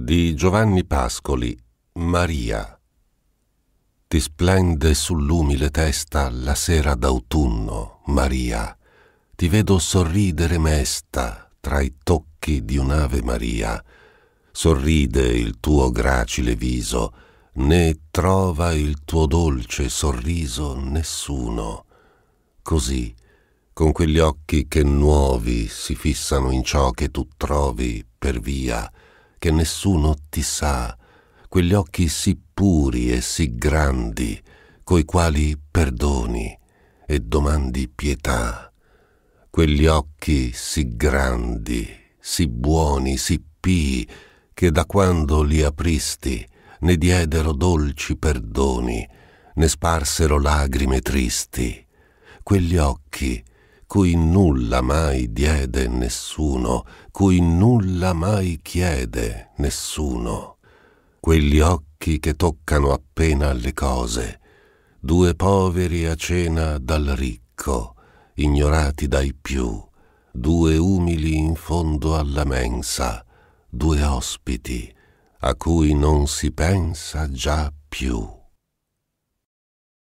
di Giovanni Pascoli, Maria. Ti splende sull'umile testa la sera d'autunno, Maria. Ti vedo sorridere mesta tra i tocchi di un'Ave Maria. Sorride il tuo gracile viso, né trova il tuo dolce sorriso nessuno. Così, con quegli occhi che nuovi si fissano in ciò che tu trovi per via, che nessuno ti sa, quegli occhi sì puri e sì grandi, coi quali perdoni e domandi pietà, quegli occhi sì grandi, sì buoni, sì pii, che da quando li apristi ne diedero dolci perdoni, ne sparsero lagrime tristi, quegli occhi cui nulla mai diede nessuno, cui nulla mai chiede nessuno. Quegli occhi che toccano appena le cose, due poveri a cena dal ricco, ignorati dai più, due umili in fondo alla mensa, due ospiti a cui non si pensa già più.